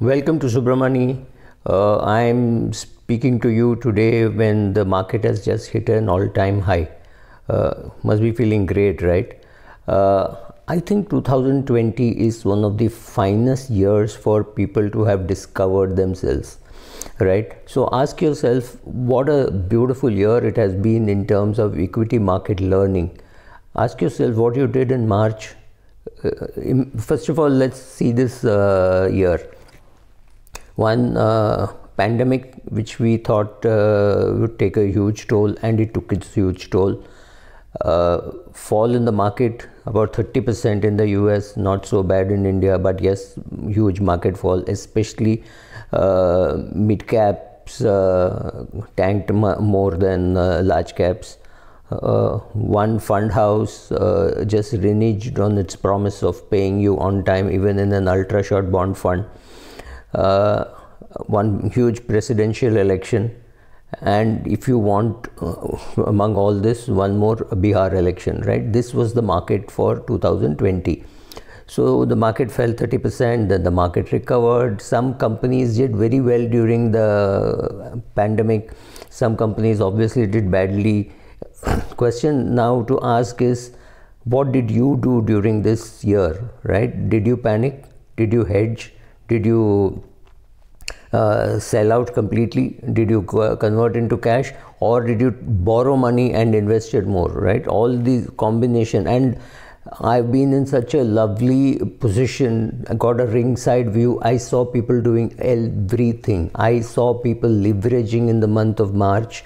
Welcome to Subramani. Uh, I'm speaking to you today when the market has just hit an all time high. Uh, must be feeling great, right? Uh, I think 2020 is one of the finest years for people to have discovered themselves, right? So ask yourself what a beautiful year it has been in terms of equity market learning. Ask yourself what you did in March. Uh, first of all, let's see this uh, year. One uh, pandemic, which we thought uh, would take a huge toll, and it took its huge toll. Uh, fall in the market about 30% in the US, not so bad in India, but yes, huge market fall, especially mid caps tanked more than large caps. Uh, one fund house uh, just reneged on its promise of paying you on time even in an ultra short bond fund uh, one huge presidential election, and if you want, uh, among all this, one more Bihar election, right? This was the market for 2020. So the market fell 30%, then the market recovered. Some companies did very well during the pandemic. Some companies obviously did badly. Question now to ask is what did you do during this year, right? Did you panic? Did you hedge? Did you uh, sell out completely? Did you convert into cash, or did you borrow money and invested more? Right, all the combination. And I've been in such a lovely position. I got a ringside view. I saw people doing everything. I saw people leveraging in the month of March.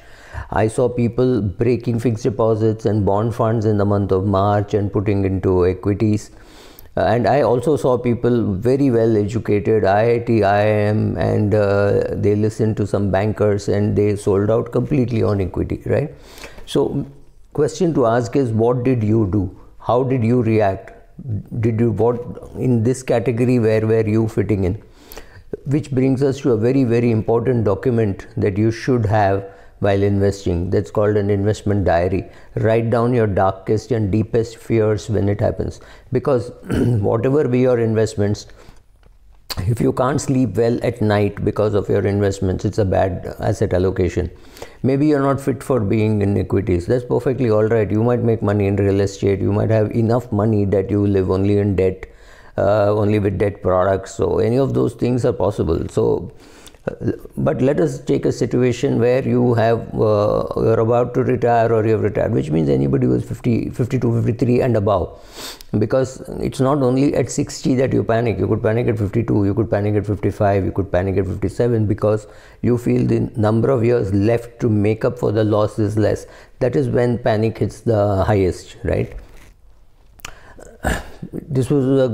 I saw people breaking fixed deposits and bond funds in the month of March and putting into equities. Uh, and I also saw people very well educated, IIT, IIM, and uh, they listened to some bankers and they sold out completely on equity, right? So, question to ask is what did you do? How did you react? Did you what in this category where were you fitting in? Which brings us to a very, very important document that you should have while investing. That's called an investment diary. Write down your darkest and deepest fears when it happens. Because whatever be your investments, if you can't sleep well at night because of your investments, it's a bad asset allocation. Maybe you're not fit for being in equities. That's perfectly all right. You might make money in real estate. You might have enough money that you live only in debt, uh, only with debt products. So, any of those things are possible. So, but let us take a situation where you have uh, you're about to retire or you have retired, which means anybody who is 50, 52, 53 and above, because it's not only at 60 that you panic. You could panic at 52, you could panic at 55, you could panic at 57 because you feel the number of years left to make up for the loss is less. That is when panic hits the highest, right? this was a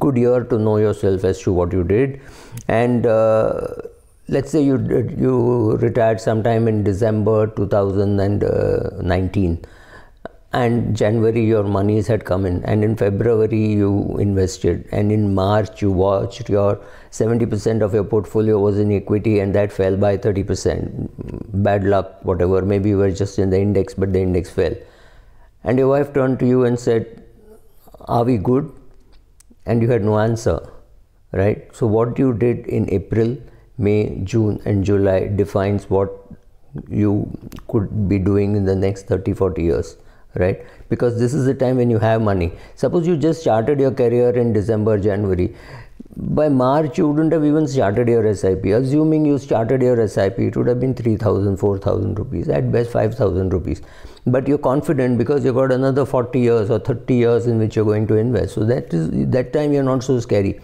good year to know yourself as to what you did and uh, let's say you uh, you retired sometime in December 2019 and January your monies had come in and in February you invested and in March you watched your 70% of your portfolio was in equity and that fell by 30% bad luck whatever maybe you were just in the index but the index fell and your wife turned to you and said are we good and you had no answer right so what you did in April May, June, and July defines what you could be doing in the next 30 40 years right because this is the time when you have money suppose you just started your career in december january by march you wouldn't have even started your sip assuming you started your sip it would have been 3000 4000 rupees at best 5000 rupees but you're confident because you've got another 40 years or 30 years in which you're going to invest so that is that time you're not so scary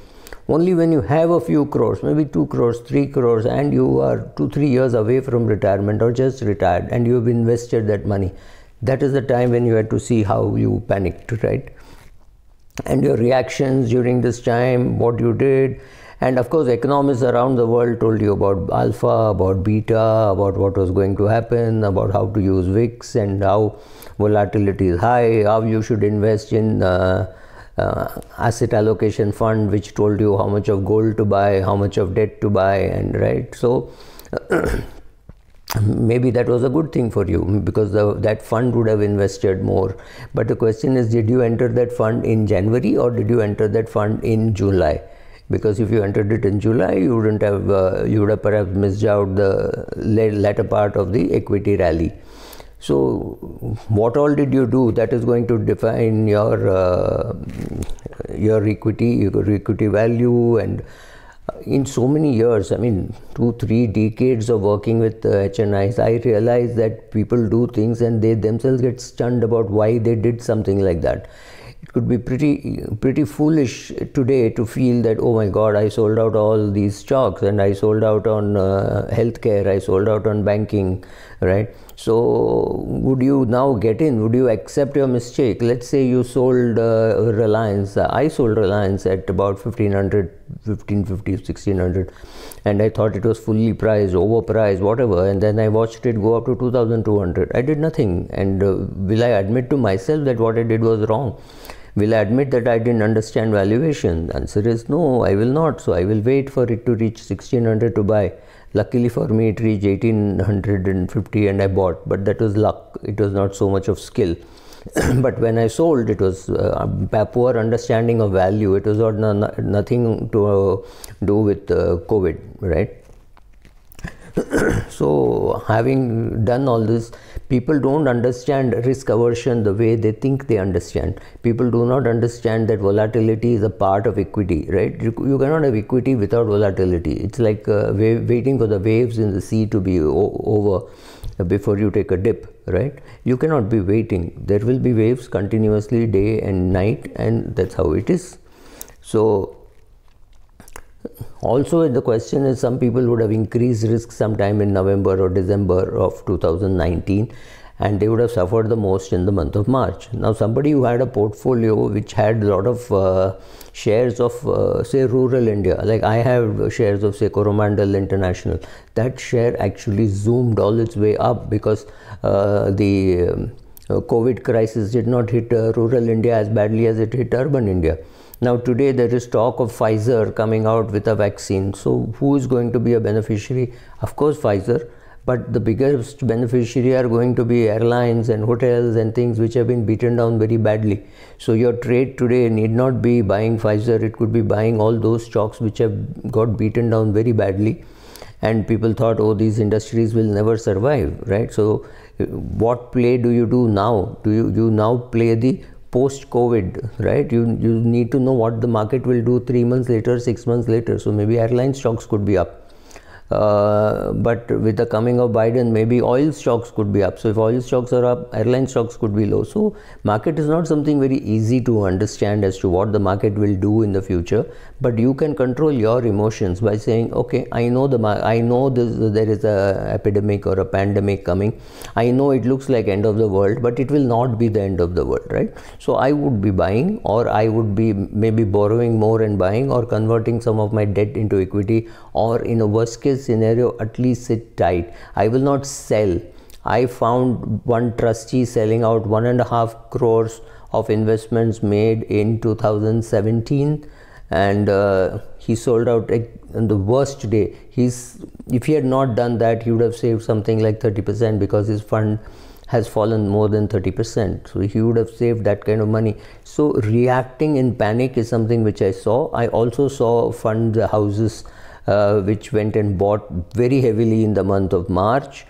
only when you have a few crores, maybe 2 crores, 3 crores, and you are 2 3 years away from retirement or just retired and you have invested that money, that is the time when you had to see how you panicked, right? And your reactions during this time, what you did. And of course, economists around the world told you about alpha, about beta, about what was going to happen, about how to use VIX and how volatility is high, how you should invest in. Uh, uh, asset allocation fund which told you how much of gold to buy how much of debt to buy and right so maybe that was a good thing for you because the, that fund would have invested more but the question is did you enter that fund in january or did you enter that fund in july because if you entered it in july you wouldn't have uh, you would have perhaps missed out the latter part of the equity rally so, what all did you do? That is going to define your uh, your equity, your equity value, and uh, in so many years, I mean, two, three decades of working with uh, HNIs, I realized that people do things and they themselves get stunned about why they did something like that. It could be pretty, pretty foolish today to feel that, oh my God, I sold out all these stocks and I sold out on uh, healthcare, I sold out on banking, right? So, would you now get in? Would you accept your mistake? Let's say you sold uh, Reliance. Uh, I sold Reliance at about 1500, 1550, 1600, and I thought it was fully priced, overpriced, whatever. And then I watched it go up to 2200. I did nothing. And uh, will I admit to myself that what I did was wrong? will I admit that I didn't understand valuation? The answer is no, I will not. So I will wait for it to reach 1600 to buy. Luckily for me, it reached 1850 and I bought, but that was luck. It was not so much of skill. but when I sold, it was uh, poor understanding of value. It was not, nothing to uh, do with uh, COVID, right? so having done all this people don't understand risk aversion the way they think they understand people do not understand that volatility is a part of equity right you, cannot have equity without volatility it's like uh, waiting for the waves in the sea to be over before you take a dip right you cannot be waiting there will be waves continuously day and night and that's how it is so also the question is some people would have increased risk sometime in november or december of 2019 and they would have suffered the most in the month of march now somebody who had a portfolio which had a lot of uh, shares of uh, say rural india like i have shares of say coromandel international that share actually zoomed all its way up because uh, the um, uh, covid crisis did not hit uh, rural india as badly as it hit urban india now, today there is talk of Pfizer coming out with a vaccine. So, who is going to be a beneficiary? Of course, Pfizer, but the biggest beneficiary are going to be airlines and hotels and things which have been beaten down very badly. So, your trade today need not be buying Pfizer, it could be buying all those stocks which have got beaten down very badly. And people thought, oh, these industries will never survive, right? So, what play do you do now? Do you, you now play the post COVID, right? You, you need to know what the market will do three months later, six months later. So maybe airline stocks could be up. Uh, but with the coming of Biden, maybe oil stocks could be up. So if oil stocks are up, airline stocks could be low. So market is not something very easy to understand as to what the market will do in the future. But you can control your emotions by saying, okay, I know the I know this, there is a epidemic or a pandemic coming. I know it looks like end of the world, but it will not be the end of the world, right? So I would be buying, or I would be maybe borrowing more and buying, or converting some of my debt into equity, or in a worst case scenario, at least sit tight. I will not sell. I found one trustee selling out one and a half crores of investments made in 2017 and uh, he sold out on the worst day he's if he had not done that he would have saved something like 30% because his fund has fallen more than 30% so he would have saved that kind of money so reacting in panic is something which i saw i also saw fund houses uh, which went and bought very heavily in the month of March.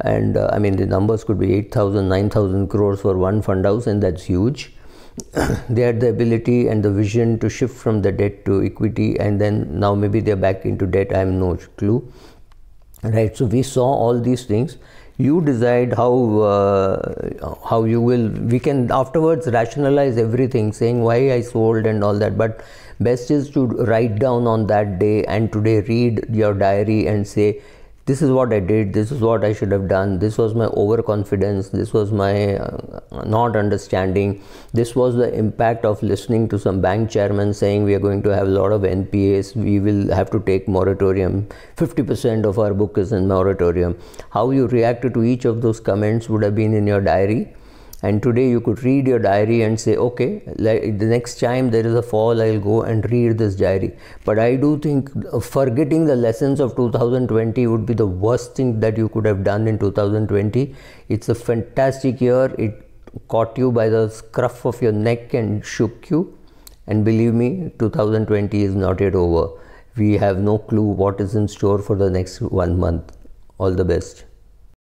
And uh, I mean, the numbers could be 8,000, 9,000 crores for one fund house, and that's huge. they had the ability and the vision to shift from the debt to equity, and then now maybe they're back into debt. I have no clue. Right? So, we saw all these things you decide how uh, how you will we can afterwards rationalize everything saying why i sold and all that but best is to write down on that day and today read your diary and say this is what I did, this is what I should have done, this was my overconfidence, this was my uh, not understanding, this was the impact of listening to some bank chairman saying we are going to have a lot of NPAs, we will have to take moratorium, 50% of our book is in moratorium. How you reacted to each of those comments would have been in your diary and today you could read your diary and say okay like the next time there is a fall i'll go and read this diary but i do think forgetting the lessons of 2020 would be the worst thing that you could have done in 2020 it's a fantastic year it caught you by the scruff of your neck and shook you and believe me 2020 is not yet over we have no clue what is in store for the next one month all the best